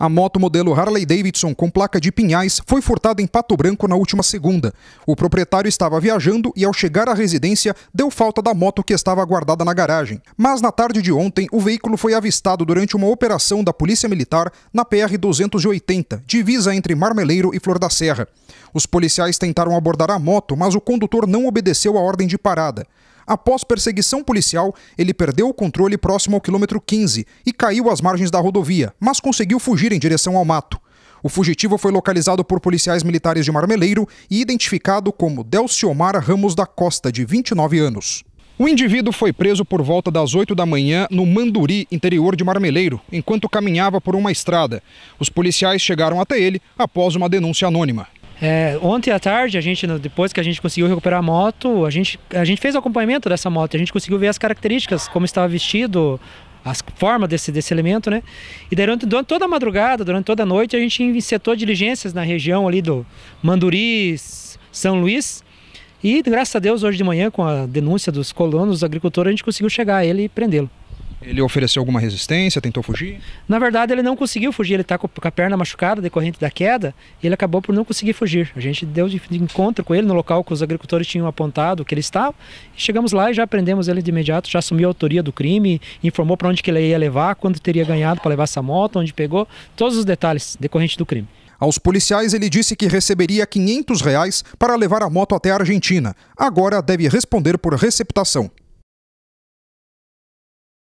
A moto modelo Harley Davidson com placa de Pinhais foi furtada em Pato Branco na última segunda. O proprietário estava viajando e, ao chegar à residência, deu falta da moto que estava guardada na garagem. Mas na tarde de ontem, o veículo foi avistado durante uma operação da Polícia Militar na PR-280, divisa entre Marmeleiro e Flor da Serra. Os policiais tentaram abordar a moto, mas o condutor não obedeceu a ordem de parada. Após perseguição policial, ele perdeu o controle próximo ao quilômetro 15 e caiu às margens da rodovia, mas conseguiu fugir em direção ao mato. O fugitivo foi localizado por policiais militares de Marmeleiro e identificado como Delciomar Ramos da Costa, de 29 anos. O indivíduo foi preso por volta das 8 da manhã no Manduri, interior de Marmeleiro, enquanto caminhava por uma estrada. Os policiais chegaram até ele após uma denúncia anônima. É, ontem à tarde, a gente, depois que a gente conseguiu recuperar a moto, a gente, a gente fez o acompanhamento dessa moto, a gente conseguiu ver as características, como estava vestido, as formas desse, desse elemento, né? E durante, durante toda a madrugada, durante toda a noite, a gente setou diligências na região ali do Manduri, São Luís. E graças a Deus, hoje de manhã, com a denúncia dos colonos, dos agricultores, a gente conseguiu chegar a ele e prendê-lo. Ele ofereceu alguma resistência, tentou fugir? Na verdade, ele não conseguiu fugir. Ele está com a perna machucada decorrente da queda e ele acabou por não conseguir fugir. A gente deu de encontro com ele no local que os agricultores tinham apontado que ele estava. chegamos lá e já prendemos ele de imediato, já assumiu a autoria do crime, informou para onde que ele ia levar, quando teria ganhado para levar essa moto, onde pegou, todos os detalhes decorrentes do crime. Aos policiais, ele disse que receberia 500 reais para levar a moto até a Argentina. Agora deve responder por receptação.